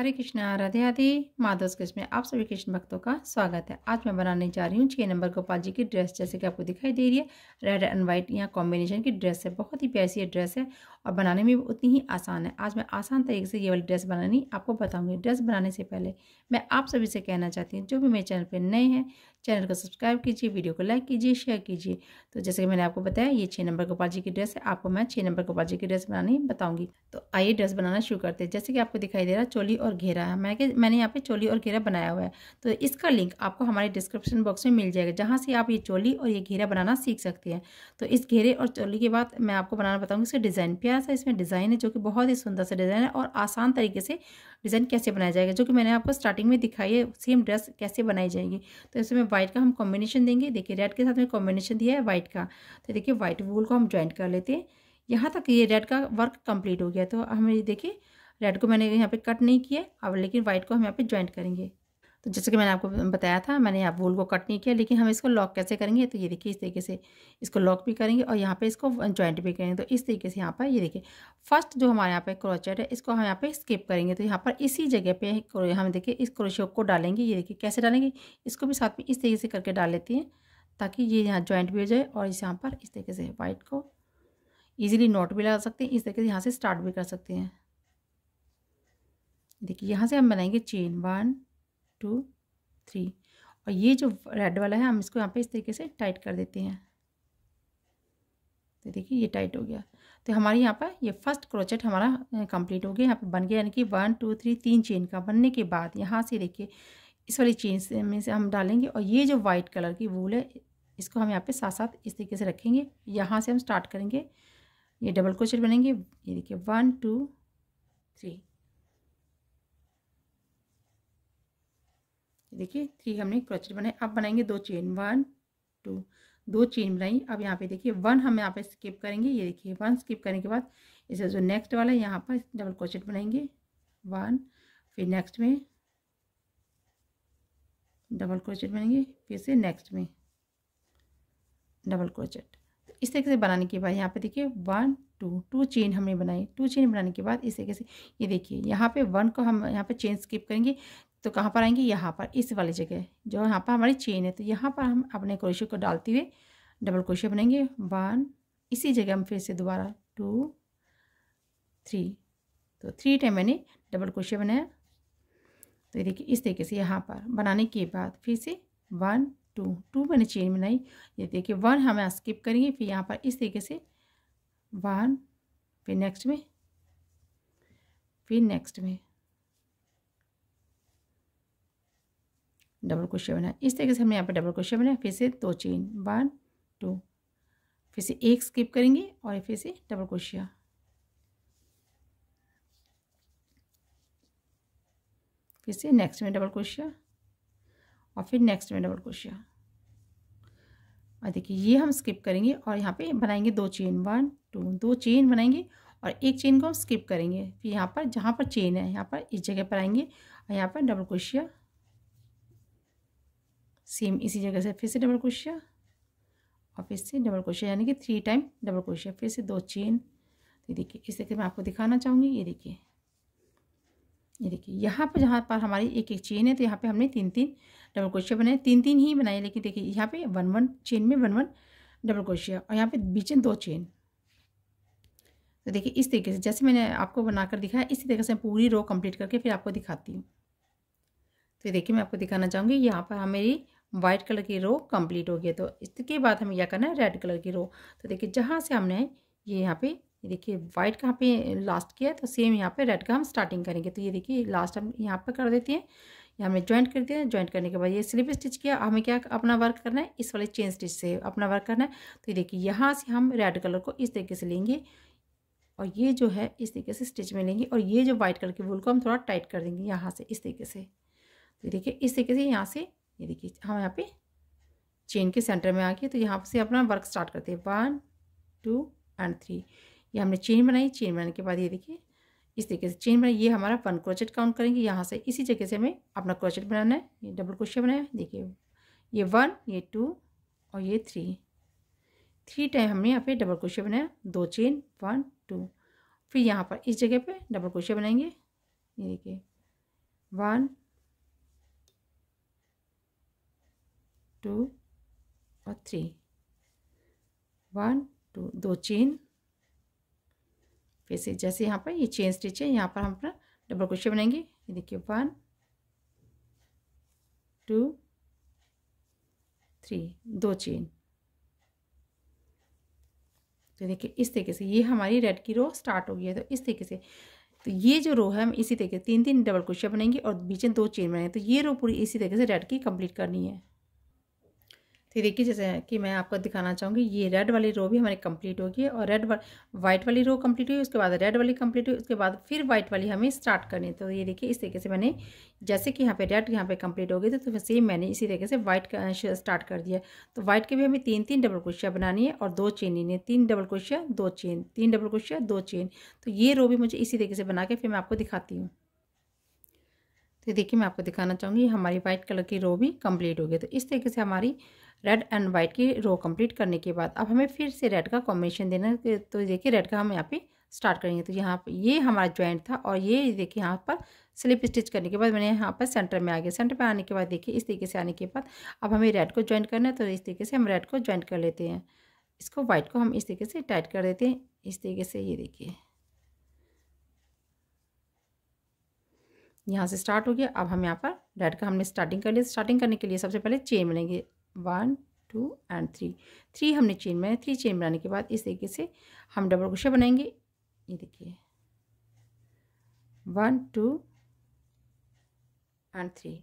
हरे कृष्णा राधे राधे माधव कृष्ण में आप सभी कृष्ण भक्तों का स्वागत है आज मैं बनाने जा रही हूँ छः नंबर गोपाल जी की ड्रेस जैसे कि आपको दिखाई दे रही है रेड एंड वाइट यहाँ कॉम्बिनेशन की ड्रेस है बहुत ही प्यासी ड्रेस है और बनाने में भी उतनी ही आसान है आज मैं आसान तरीके से ये वाली ड्रेस बनानी आपको बताऊँगी ड्रेस बनाने से पहले मैं आप सभी से कहना चाहती हूँ जो भी मेरे चैनल पर नए हैं चैनल को सब्सक्राइब कीजिए वीडियो को लाइक कीजिए शेयर कीजिए तो जैसे कि मैंने आपको बताया ये छः नंबर गोपाल जी की ड्रेस है आपको मैं छः नंबर गोपाल जी की ड्रेस बनानी बताऊंगी तो आइए ड्रेस बनाना शुरू करते हैं जैसे कि आपको दिखाई दे रहा है चोली और घेरा है मैं मैंने यहाँ पे चोली और घेरा बनाया हुआ है तो इसका लिंक आपको हमारे डिस्क्रिप्शन बॉक्स में मिल जाएगा जहाँ से आप ये चोली और ये घेरा बनाना सीख सकते हैं तो इस घेरे और चोली के बाद मैं आपको बनाना बताऊँगी इसका डिज़ाइन प्यारा सा इसमें डिज़ाइन है जो कि बहुत ही सुंदर सा डिज़ाइन है और आसान तरीके से डिज़ाइन कैसे बनाया जाएगा जो कि मैंने आपको स्टार्टिंग में दिखाई है सेम ड्रेस कैसे बनाई जाएगी तो इसमें व्हाइट का हम कॉम्बिनेशन देंगे देखिए रेड के साथ में कॉम्बिनेशन दिया है व्हाइट का तो देखिए व्हाइट वूल को हम ज्वाइंट कर लेते हैं यहाँ तक ये रेड का वर्क कंप्लीट हो गया तो हमें देखिए रेड को मैंने यहाँ पे कट नहीं किया अब लेकिन वाइट को हम यहाँ पे ज्वाइंट करेंगे तो जैसे कि मैंने आपको बताया था मैंने यहाँ वूल को कट नहीं किया लेकिन हम इसको लॉक कैसे करेंगे तो ये देखिए इस तरीके से इसको लॉक भी करेंगे और यहाँ पे इसको जॉइंट भी करेंगे तो इस तरीके से यहाँ पर ये देखिए फर्स्ट जो हमारे यहाँ पे क्रोचेट है इसको हम यहाँ पे स्किप करेंगे तो यहाँ पर इसी जगह पर हम देखिए इस क्रोशियो को डालेंगे ये देखिए कैसे डालेंगे इसको भी साथ में इस तरीके से करके डाल लेती हैं ताकि ये यहाँ ज्वाइंट भी हो जाए और इस यहाँ पर इस तरीके से वाइट को ईजिली नोट भी लगा सकते हैं इस तरीके से यहाँ से स्टार्ट भी कर सकते हैं देखिए यहाँ से हम बनाएंगे चेन वन टू थ्री और ये जो रेड वाला है हम इसको यहाँ पे इस तरीके से टाइट कर देते हैं तो देखिए ये टाइट हो गया तो हमारे यहाँ पर ये फर्स्ट क्रोचेट हमारा कंप्लीट हो गया यहाँ पे बन गया यानी कि वन टू थ्री तीन चेन का बनने के बाद यहाँ से देखिए इस वाली चेन से में से हम डालेंगे और ये जो वाइट कलर की वूल है इसको हम यहाँ पे साथ साथ इस तरीके से रखेंगे यहाँ से हम स्टार्ट करेंगे ये डबल क्रोचेट बनेंगे ये देखिए वन टू थ्री देखिए थ्री हमने क्रोचेट बनाए अब बनाएंगे दो चेन वन टू दो चेन बनाई अब यहाँ पे देखिए वन हम यहाँ पे स्किप करेंगे ये देखिए वन स्किप करने के बाद इसे जो नेक्स्ट वाला है यहाँ पर डबल क्रोचेट बनाएंगे वन फिर नेक्स्ट में डबल क्रोचेट बनाएंगे फिर से नेक्स्ट में डबल क्रोचेट तो इस तरीके से बनाने के बाद यहाँ पे देखिए वन टू टू चेन हमने बनाई टू चेन बनाने के बाद इस तरीके से ये देखिए यहाँ पे वन को हम यहाँ पे चेन स्किप करेंगे तो कहाँ पर आएंगे यहाँ पर इस वाली जगह जो यहाँ पर हमारी चेन है तो यहाँ पर हम अपने क्रोशे को डालते हुए डबल क्रोशे बनाएंगे वन इसी जगह हम फिर से दोबारा टू थ्री तो थ्री टाइम मैंने डबल क्रोशे बनाया तो ये देखिए इस तरीके से यहाँ पर बनाने के बाद फिर से वन टू टू मैंने चेन बनाई ये देखिए वन हम स्किप करेंगे फिर यहाँ पर इस तरीके से वन फिर नेक्स्ट में फिर नेक्स्ट में डबल क्रोशिया बनाया इस तरीके से हमने यहाँ पर डबल क्रोशिया बनाया फिर से दो चेन वन टू फिर से एक स्किप करेंगे और फिर से डबल क्रोशिया फिर से नेक्स्ट में डबल क्रोशिया और फिर नेक्स्ट में डबल क्रोशिया और देखिए ये हम स्किप करेंगे और यहाँ पे बनाएंगे दो चेन वन टू दो चेन बनाएंगे और एक चेन को हम स्किप करेंगे फिर यहाँ पर जहाँ पर चेन है यहाँ पर इस जगह पर आएंगे और यहाँ पर डबल क्रोशिया सेम इसी जगह से फिर से डबल क्रोशिया और फिर से डबल क्रोशिया यानी कि थ्री टाइम डबल क्रोशिया फिर से दो चेन ये देखिए इस तरीके मैं आपको दिखाना चाहूँगी ये देखिए ये देखिए यहाँ पर जहाँ पर हमारी एक एक चेन है तो यहाँ पे हमने तीन तीन डबल क्रोशिया बनाए तीन तीन ही बनाए लेकिन देखिए यहाँ पे वन वन चेन में वन वन डबल क्रोशिया और यहाँ पे बीच में दो चेन तो देखिए इस तरीके से जैसे मैंने आपको बनाकर दिखाया इसी तरीके से पूरी रो कंप्लीट करके फिर आपको दिखाती हूँ तो देखिए मैं आपको दिखाना चाहूँगी यहाँ पर हमारी वाइट कलर की रो कंप्लीट हो गया तो इसके बाद हमें क्या करना है रेड कलर की रो तो देखिए जहाँ से हमने ये यहाँ पे देखिए वाइट कहाँ पे लास्ट किया है तो सेम यहाँ पे रेड का हम स्टार्टिंग करेंगे तो ये देखिए लास्ट हम यहाँ पर कर देते हैं ये हमने ज्वाइंट कर दिया ज्वाइंट करने के बाद ये स्लिप स्टिच किया हमें क्या अपना वर्क करना है इस वाले चेन स्टिच से अपना वर्क करना है तो ये देखिए यहाँ से हम रेड कलर को इस तरीके से लेंगे और ये जो है इस तरीके से स्टिच में लेंगे और ये जो व्हाइट कलर की वूल को हम थोड़ा टाइट कर देंगे यहाँ से इस तरीके से तो देखिए इस तरीके से यहाँ से ये देखिए हम यहाँ पे चेन के सेंटर में आके तो यहाँ से अपना वर्क स्टार्ट करते हैं वन टू एंड थ्री ये हमने चेन बनाई चेन बनाने के बाद ये देखिए इस तरीके से चेन बनाई ये हमारा वन क्रोचेट काउंट करेंगे यहाँ से इसी जगह से हमें अपना क्रोचेट बनाना है ये डबल क्रोशिया बनाया देखिए ये वन ये टू और ये थ्री थ्री टाइम हमने यहाँ पे डबल क्रोशिया बनाया दो चेन वन टू फिर यहाँ पर इस जगह पे डबल क्रोशिया बनाएंगे ये देखिए वन टू और थ्री वन टू दो चेन फिर से जैसे यहाँ पर ये चेन स्टिच है यहाँ पर हम अपना डबल क्रोशे बनाएंगे ये देखिए वन टू थ्री दो चेन तो देखिए इस तरीके से ये हमारी रेड की रो स्टार्ट हो गई है तो इस तरीके से तो ये जो रो है हम इसी तरीके से तीन तीन डबल क्रोशिया बनेंगे और बीच में दो चेन बनाएंगे तो ये रो पूरी इसी तरीके से रेड की कंप्लीट करनी है तो देखिए जैसे कि मैं आपको दिखाना चाहूँगी ये रेड वाली रो भी हमारी कंप्लीट होगी और रेड वा, वाइट वाली रो कंप्लीट हुई उसके बाद रेड वाली कंप्लीट हुई उसके बाद फिर वाइट वाली हमें स्टार्ट करनी है तो ये देखिए इस तरीके से मैंने जैसे कि यहाँ पे रेड यहाँ पे कंप्लीट हो गई थी तो सेम मैंने इसी तरीके से वाइट स्टार्ट कर दिया तो वाइट के भी हमें तीन तीन डबल क्रोशिया बनानी है और दो चेन लेनी है तीन डबल क्रोशिया दो चेन तीन डबल क्रोशिया दो चेन तो ये रो भी मुझे इसी तरीके से बना के फिर मैं आपको दिखाती हूँ तो देखिए मैं आपको दिखाना चाहूँगी हमारी वाइट कलर की रो भी कम्प्लीट हो गई तो इस तरीके से हमारी रेड एंड वाइट की रो कंप्लीट करने के बाद अब हमें फिर से रेड का कॉम्बिनेशन देना है तो, तो देखिए रेड का हम यहाँ पे स्टार्ट करेंगे तो यहाँ पर ये हमारा ज्वाइंट था और ये देखिए यहाँ पर स्लिप स्टिच करने के बाद मैंने यहाँ पर सेंटर में आ गया सेंटर में आने के बाद देखिए इस तरीके से आने के बाद अब हमें रेड को ज्वाइंट करना है तो इस तरीके से हम रेड को ज्वाइंट कर लेते हैं इसको वाइट को हम इस तरीके से टाइट कर देते हैं इस तरीके से ये देखिए यहाँ से स्टार्ट हो गया अब हम यहाँ पर रेड का हमने स्टार्टिंग कर लिया स्टार्टिंग करने के लिए सबसे पहले चेन मिलेंगे one two and three three हमने चेन बनाए थ्री चेन बनाने के बाद इस तरीके से हम डबल क्रोशिया बनाएंगे ये देखिए वन टू एंड थ्री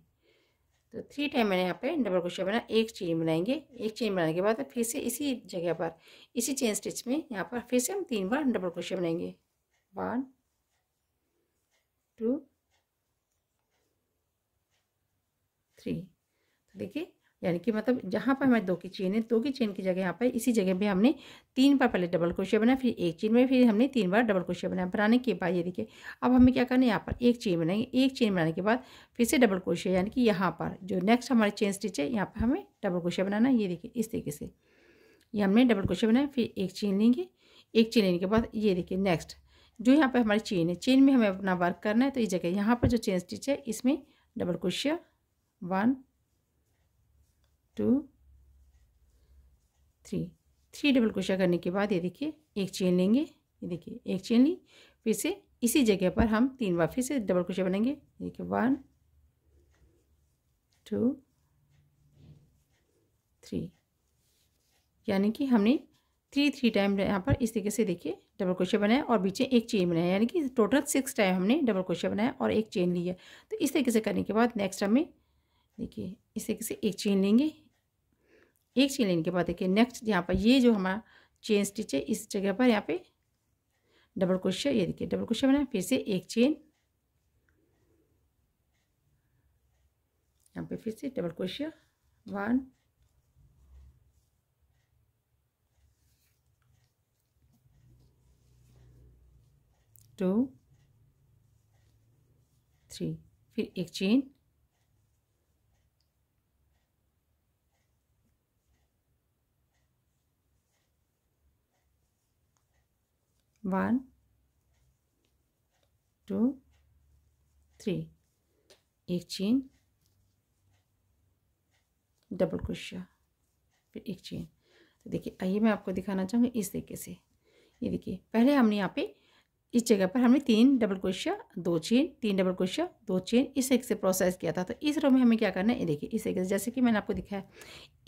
तो थ्री टाइम मैंने यहाँ पे डबल क्रोशिया बना एक चेन बनाएंगे एक चेन बनाने के बाद फिर से इसी जगह पर इसी चेन स्टिच में यहाँ पर फिर से हम तीन बार डबल क्रोशिया बनाएंगे वन टू थ्री तो देखिए यानी कि मतलब जहाँ पर हमारे दो की चेन है दो की चेन की जगह यहाँ पर इसी जगह पे हमने तीन बार पहले डबल क्रोशिया बनाया फिर एक चेन में फिर हमने तीन बार डबल क्रोशिया बनाया बनाने के बाद ये देखिए अब हमें क्या करना है यहाँ पर एक चेन बनाएंगे एक चेन बनाने के बाद फिर से डबल क्रोशिया यानी कि यहाँ पर जो नेक्स्ट हमारे चेन स्टिच है यहाँ पर हमें डबल क्रोशिया बनाना है ये देखिए इस तरीके से ये हमने डबल क्रोशिया बनाया फिर एक चेन लेंगे एक चेन लेने के बाद ये देखिए नेक्स्ट जो यहाँ पर हमारी चेन है चेन में हमें अपना वर्क करना है तो इस जगह यहाँ पर जो चेन स्टिच है इसमें डबल क्रोशिया one two three three double क्रोशिया करने के बाद ये देखिए एक चेन लेंगे ये देखिए एक चेन ली फिर से इसी जगह पर हम तीन बार फिर से डबल क्रोशिया बनाएंगे देखिए वन टू थ्री यानी कि हमने थ्री थ्री टाइम यहाँ पर इस तरीके से देखिए डबल क्रोशिया बनाया और बीच में एक चेन बनाया यानी कि टोटल सिक्स टाइम हमने डबल क्रोशिया बनाया और एक चेन लिया तो इस तरीके से करने के बाद नेक्स्ट हमें देखिए इस तरीके से एक चेन लेंगे एक चेन लेने के बाद देखिए नेक्स्ट यहाँ पर ये जो हमारा चेन स्टिच है इस जगह पर यहाँ पे डबल क्रोशिया ये देखिए डबल क्रोशिया बनाए फिर से एक चेन यहाँ पे फिर से डबल क्रोशिया वन टू थ्री फिर एक चेन वन टू थ्री एक चेन डबल क्रोशिया फिर एक चेन तो देखिए आइए मैं आपको दिखाना चाहूँगी इस तरीके से ये देखिए पहले हमने यहाँ पे इस जगह पर हमने तीन डबल क्रोशिया दो चेन तीन डबल क्रोशिया दो चेन इस एक से प्रोसेस किया था तो इस रो में हमें क्या करना है देखिए इस एक जैसे कि मैंने आपको दिखाया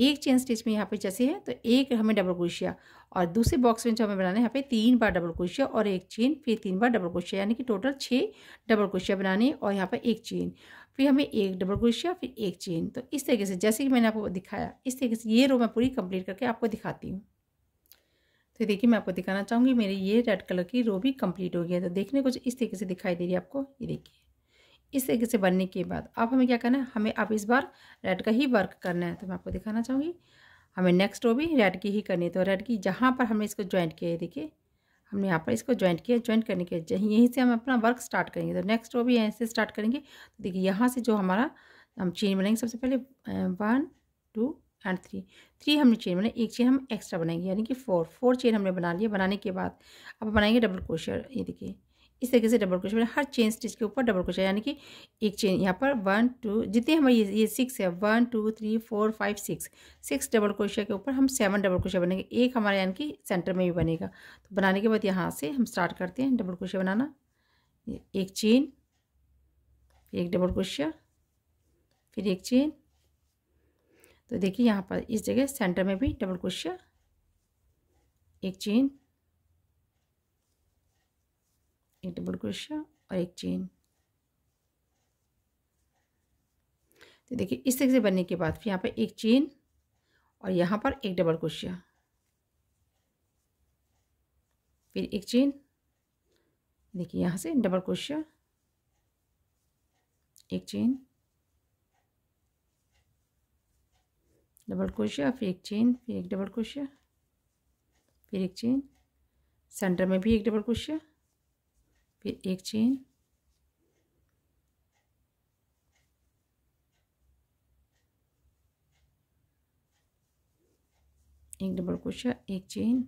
एक चेन स्टिच में यहाँ पे जैसे है तो एक हमें डबल क्रोशिया और दूसरे बॉक्स में जो हमें बनाना है यहाँ पे तीन बार डबल क्रोशिया और एक चेन फिर तीन बार डबल क्रोशिया यानी कि टोटल छः डबल क्रोशिया बनाने और यहाँ पर एक चेन फिर हमें एक डबल क्रोशिया फिर एक चेन तो इस तरीके से जैसे कि मैंने आपको दिखाया इस तरीके से ये रो मैं पूरी कंप्लीट करके आपको दिखाती हूँ तो देखिए मैं आपको दिखाना चाहूँगी मेरी ये रेड कलर की रो भी कंप्लीट हो गया है तो देखने कुछ इस तरीके से दिखाई दे रही है आपको ये देखिए इस तरीके से बनने के बाद अब हमें क्या करना है हमें अब इस बार रेड का ही वर्क करना है तो मैं आपको दिखाना चाहूँगी हमें नेक्स्ट रो भी रेड की ही करनी है तो रेड की जहाँ पर हमने इसको ज्वाइंट किया है देखिए हमने यहाँ पर इसको ज्वाइंट किया ज्वाइंट करने के यहीं से हम अपना वर्क स्टार्ट करेंगे तो नेक्स्ट रो भी यहीं से स्टार्ट करेंगे तो देखिए यहाँ से जो हमारा हम चेन बनाएंगे सबसे पहले one two and three three हमने चेन बनाए एक चेन हम एक्स्ट्रा बनाएंगे यानी कि फोर फोर चेन हमने बना लिया बनाने के बाद अब बनाएंगे डबल क्रोशिया ये देखिए इस तरीके से डबल क्रोशिया हर चेन स्टिच के ऊपर डबल क्रोशिया यानी कि एक चेन यहाँ पर वन टू जितने हमारे ये ये सिक्स है one two three four five six six double क्रोशिया के ऊपर हम सेवन डबल क्रोशिया बनेंगे एक हमारे यानी कि सेंटर में भी बनेगा तो बनाने के बाद यहाँ से हम स्टार्ट करते हैं डबल क्रोशिया बनाना एक चेन एक डबल क्रोशिया फिर एक चेन तो देखिए यहाँ पर इस जगह सेंटर में भी डबल क्रोशिया एक चेन एक डबल क्रोशिया और एक चेन तो देखिए इस तरह से बनने के बाद फिर यहाँ पर एक चेन और यहाँ पर एक डबल क्रोशिया फिर एक चेन देखिए यहाँ से डबल क्रोशिया एक चेन डबल क्रोशिया फिर एक चेन फिर एक डबल क्रोशिया फिर एक चेन सेंटर में भी एक डबल क्रोशिया फिर एक चेन एक डबल क्रोशिया एक चेन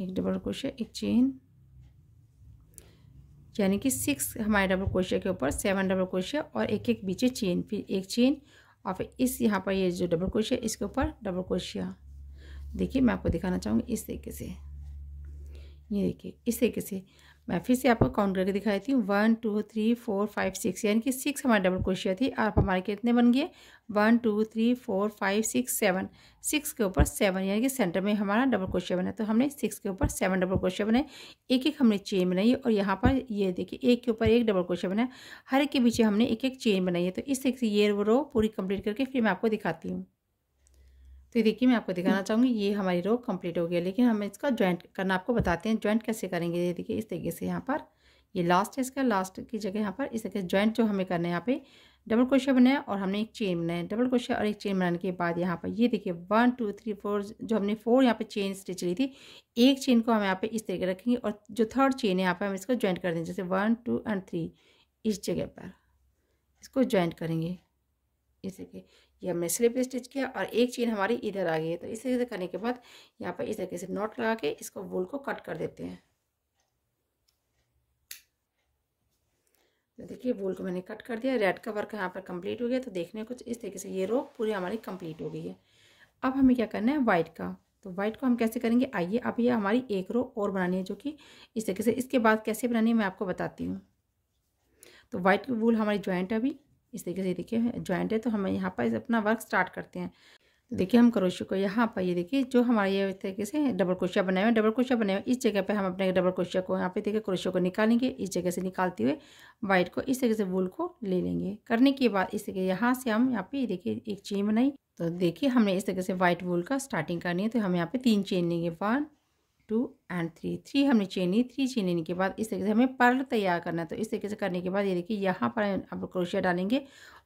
एक डबल क्रोशिया एक चेन यानी कि सिक्स हमारे डबल क्रोशिया के ऊपर सेवन डबल क्रोशिया और एक एक बीचे चेन फिर एक चेन और फिर इस यहाँ पर ये जो डबल क्रोशिया इसके ऊपर डबल क्रोशिया देखिए मैं आपको दिखाना चाहूँगी इस तरीके से ये देखिए इस तरीके से मैं फिर से आपको काउंट करके दिखाती हूँ one two three four five six यानी कि सिक्स हमारे डबल क्रोशिया थी आप हमारे कितने बन गए one two three four five six seven six के ऊपर सेवन यानी कि सेंटर में हमारा डबल क्रोशिया बना तो हमने सिक्स के ऊपर सेवन डबल क्रोशिया बनाए एक एक हमने चेन बनाई और यहाँ पर ये देखिए एक के ऊपर एक डबल क्रोशिया बनाया हर एक के पीछे हमने एक एक चेन बनाई है तो इस तरीके से ये रो पूरी कंप्लीट करके फिर मैं आपको दिखाती हूँ तो ये देखिए मैं आपको दिखाना चाहूँगी ये हमारी रो कंप्लीट हो गया लेकिन हम इसका ज्वाइंट करना आपको बताते हैं ज्वाइंट कैसे करेंगे ये देखिए इस तरीके से यहाँ पर ये लास्ट है इसका लास्ट की जगह यहाँ पर इस तरीके से ज्वाइंट जो हमें करना है यहाँ पे डबल क्रोशिया बनाया और हमने एक चेन बनाया डबल क्रोशिया और एक चेन बनाने के बाद यहाँ पर ये देखिए वन टू थ्री फोर जो हमने फोर यहाँ पे चेन स्टिच ली थी एक चेन को हम यहाँ पे इस तरीके रखेंगे और जो थर्ड चेन है यहाँ पे हम इसको ज्वाइंट कर देंगे जैसे वन टू एंड थ्री इस जगह पर इसको ज्वाइंट करेंगे इस तरीके ये हमने स्लिप स्टिच किया और एक चेन हमारी इधर आ गई है तो इस तरीके से करने के बाद यहाँ पर इस तरीके से नॉट लगा के इसको वूल को कट कर देते हैं तो देखिए वूल को मैंने कट कर दिया रेड का वर्क यहाँ पर कंप्लीट हो गया तो देखने कुछ इस तरीके से ये रो पूरी हमारी कंप्लीट हो गई है अब हमें क्या करना है वाइट का तो वाइट को हम कैसे करेंगे आइए अब ये हमारी एक रो और बनानी है जो कि इस तरीके से इसके बाद कैसे बनानी है मैं आपको बताती हूँ तो वाइट की वूल हमारी ज्वाइंट अभी इस तरीके से देखिए ज्वाइंट है तो हम यहाँ पर अपना वर्क स्टार्ट करते हैं तो देखिए हम करोशे को यहाँ पर ये देखिए जो हमारे ये तरीके से डबल क्रोशिया बनाए हुए डबल क्रोशिया बनाए हुए इस जगह पे हम अपने डबल क्रोशिया को यहाँ पे देखिए क्रोशिया को निकालेंगे इस जगह से निकालते हुए वाइट को इस तरीके से वूल को ले लेंगे करने के बाद इस तरीके यहाँ से हम यहाँ पे देखिए एक चेन बनाई तो देखिए हमने इस तरीके से व्हाइट वूल का स्टार्टिंग करनी है तो हम यहाँ पे तीन चेन लेंगे one two and three three हमने चेनी थ्री चेनी के बाद इस तरीके से हमें पर्ल तैयार करना है तो इस तरीके से करने के बाद ये देखिए यहाँ पर हम क्रोशिया डालेंगे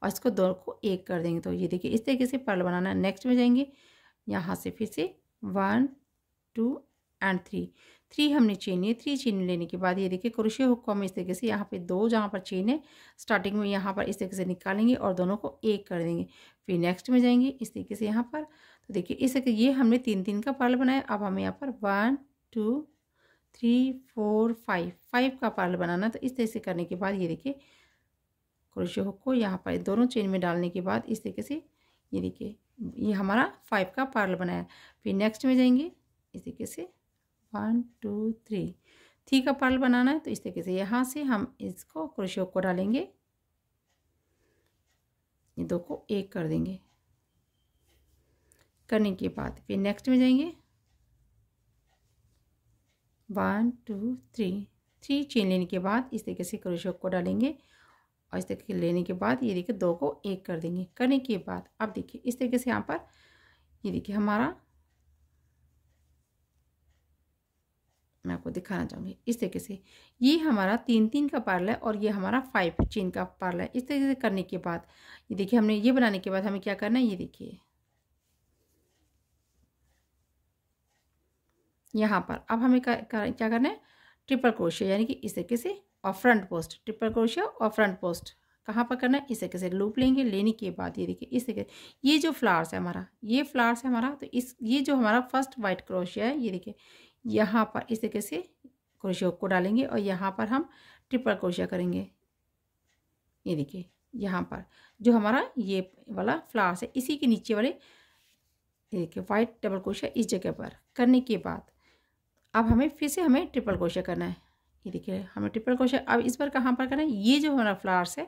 और इसको दोनों को एक कर देंगे तो ये देखिए इस तरीके से पर्ल बनाना नेक्स्ट में जाएंगे यहाँ से फिर से one two and three three हमने चेन है थ्री चेन लेने के बाद ये देखिए क्रोशिया हुक को हम इस तरीके से यहाँ पे दो जहाँ पर चेन है स्टार्टिंग में यहाँ पर इस तरीके से निकालेंगे और दोनों को एक कर देंगे फिर नेक्स्ट में जाएंगे इस तरीके से यहाँ पर तो देखिए इस तरीके ये हमने तीन तीन का पर्ल बनाया अब हम यहाँ पर one two three four five five का पार्ल बनाना तो इस तरह से करने के बाद ये देखिए क्रोशे हुक को यहाँ पर दोनों चेन में डालने के बाद इस तरीके से ये देखिए ये हमारा फाइव का पार्ल बनाया फिर नेक्स्ट में जाएंगे इस तरीके से वन टू थ्री थ्री का पार्ल बनाना है तो इस तरीके से यहाँ से हम इसको क्रोशे हुक को डालेंगे ये दो को एक कर देंगे करने के बाद फिर नेक्स्ट में जाएंगे one two three three chain लेने के बाद इस तरीके से क्रोशिया को डालेंगे और इस तरीके लेने के बाद ये देखिए दो को एक कर देंगे करने के बाद अब देखिए इस तरीके से यहाँ पर ये देखिए हमारा मैं आपको दिखाना चाहूँगी इस तरीके से ये हमारा तीन तीन का पार्ला है और ये हमारा फाइव चेन का पार्ला है इस तरीके से करने के बाद ये देखिए हमने ये बनाने के बाद हमें क्या करना है ये देखिए यहाँ पर अब हमें कर, कर, क्या करना है ट्रिपल क्रोशिया यानी कि इस तरीके से और फ्रंट पोस्ट ट्रिपल क्रोशिया और फ्रंट पोस्ट कहाँ पर करना है इस तरीके से लूप लेंगे लेने के बाद ये देखिए इस तरीके ये जो फ्लावर्स है हमारा ये फ्लावर्स है हमारा तो इस ये जो हमारा फर्स्ट वाइट क्रोशिया है ये देखिए यहाँ पर इस तरीके से क्रोशिया को डालेंगे और यहाँ पर हम ट्रिपल क्रोशिया करेंगे ये देखिए यहाँ पर जो हमारा ये वाला फ्लावर्स है इसी के नीचे वाले ये देखिए वाइट डबल क्रोशिया इस जगह पर करने के बाद अब हमें फिर से हमें ट्रिपल क्रोशिया करना है ये देखिए हमें ट्रिपल क्रोशिया अब इस बार कहाँ पर करना है ये जो हमारा फ्लावर्स है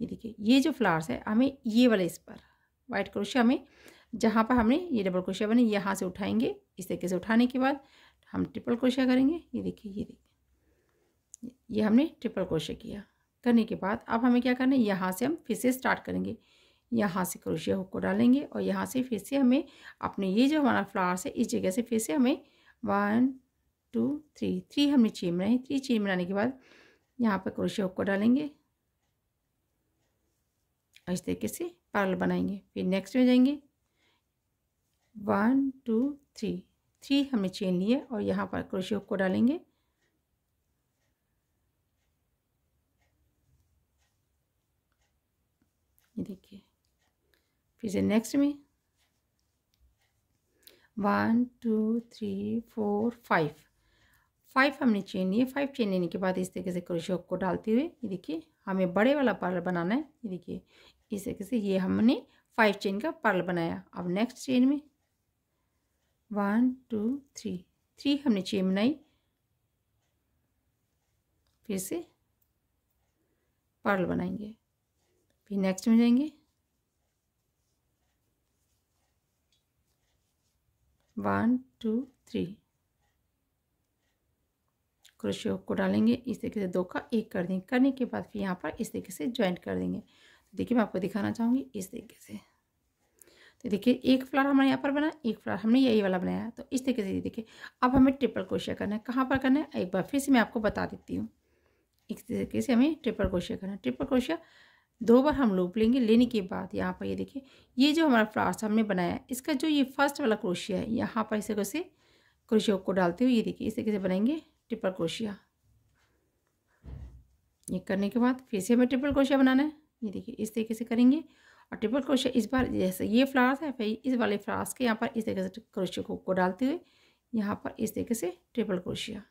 ये देखिए ये जो फ्लावर्स है हमें ये वाला इस पर वाइट क्रोशिया हमें जहाँ पर हमने ये डबल क्रोशिया बने यहाँ से उठाएंगे इस तरीके से उठाने के बाद हम ट्रिपल क्रोशिया करेंगे ये देखिए ये देखिए ये हमने ट्रिपल क्रोशिया किया करने के बाद अब हमें क्या करना है यहाँ से हम फिर से स्टार्ट करेंगे यहाँ से क्रोशिया हुक को डालेंगे और यहाँ से फिर से हमें अपने ये जो हमारा फ्लावर्स है इस जगह से फिर से हमें वन टू थ्री थ्री हमने चेन बनाई थ्री चेन बनाने के बाद यहाँ पर क्रोशिया हुक को डालेंगे इस तरीके से पार्ल बनाएंगे फिर नेक्स्ट में जाएंगे वन टू थ्री थ्री हमने चेन लिए और यहाँ पर क्रोशिया को डालेंगे ये देखिए फिर से नेक्स्ट में one two three four five five हमने चेन लिए फाइव चेन लेने के बाद इस तरीके से क्रोशिया को डालते हुए ये देखिए हमें बड़े वाला पार्लर बनाना है ये देखिए इस तरीके से ये हमने फाइव चेन का पार्लर बनाया अब नेक्स्ट चेन में वन टू थ्री थ्री हमने चेन बनाई फिर से पार्लर बनाएंगे फिर नेक्स्ट में जाएंगे वन टू थ्री क्रोशियो को डालेंगे इस तरीके से दो का एक कर देंगे करने के बाद फिर यहाँ पर इस तरीके से ज्वाइंट कर देंगे तो देखिए मैं आपको दिखाना चाहूँगी इस तरीके से तो देखिए एक फ्लावर हमारे यहाँ पर बना एक फ्लावर हमने यही वाला बनाया तो इस तरीके से देखिए अब हमें ट्रिपल क्रोशिया करना है कहाँ पर करना है एक बार फिर से मैं आपको बता देती हूँ इस तरीके से हमें ट्रिपल क्रोशिया करना है ट्रिपल क्रोशिया दो बार हम लूप लेंगे लेने के बाद यहाँ पर ये देखिए ये जो हमारा फ्लावर्स हमने बनाया इसका जो ये फर्स्ट वाला क्रोशिया है यहाँ पर इस तरीके से क्रोशिया को डालते हुए ये देखिए इस तरीके से बनाएंगे ट्रिपल क्रोशिया ये करने के बाद फिर से हमें ट्रिपल क्रोशिया बनाना है ये देखिए इस तरीके से करेंगे और ट्रिपल क्रोशिया इस बार जैसे ये फ्लावर्स है फिर इस वाले फ्लावर्स के यहाँ पर इस तरीके से क्रोशिया को, को डालते हुए यहाँ पर इस तरीके से ट्रिपल क्रोशिया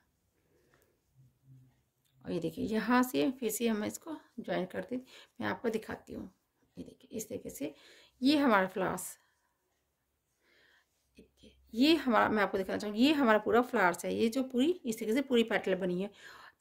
और ये देखिए यहाँ से फिर से हम इसको ज्वाइन करते मैं आपको दिखाती हूँ ये देखिए इस तरीके से ये हमारा फ्लावर्स देखिए ये हमारा मैं आपको दिखाना चाहूँगी ये हमारा पूरा फ्लावर्स है ये जो पूरी इस तरीके से पूरी पैटल बनी है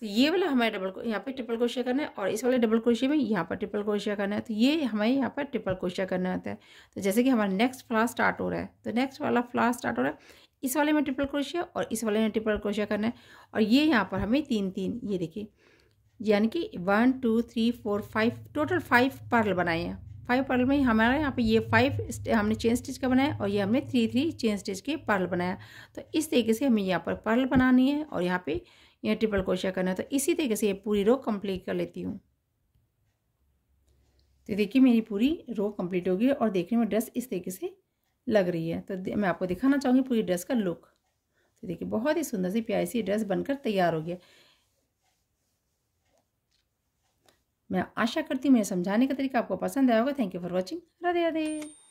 तो ये वाला हमारे डबल यहाँ पे ट्रिपल क्रोशिया करना है और इस वाले डबल क्रोशिया में यहाँ पर ट्रिपल क्रोशिया करना है तो ये हमें यहाँ पर ट्रिपल क्रोशिया करना होता है तो जैसे कि हमारा नेक्स्ट फ्लावर स्टार्ट हो रहा है तो नेक्स्ट वाला फ्लावर स्टार्ट हो रहा है इस वाले में ट्रिपल क्रोशिया और इस वाले में ट्रिपल क्रोशिया करना है और ये यहाँ पर हमें तीन तीन ये देखिए यानी कि one two three four five total five purl बनाए हैं फाइव पर्ल में हमारे यहाँ पे ये फाइव हमने चेन स्टिच का बनाया और ये हमने थ्री थ्री चेन स्टिच के पर्ल बनाया तो इस तरीके से हमें यहाँ पर पर्ल बनानी है और यहाँ पे ये ट्रिपल क्रोशिया करना है तो इसी तरीके से ये पूरी रो कंप्लीट कर लेती हूँ तो देखिए मेरी पूरी रो कंप्लीट होगी और देखने में ड्रेस इस तरीके से लग रही है तो मैं आपको दिखाना चाहूँगी पूरी ड्रेस का लुक तो देखिए बहुत ही सुंदर सी प्यारी सी ड्रेस बनकर तैयार हो गया मैं आशा करती हूँ मेरे समझाने का तरीका आपको पसंद आया होगा thank you for watching Radhe Radhe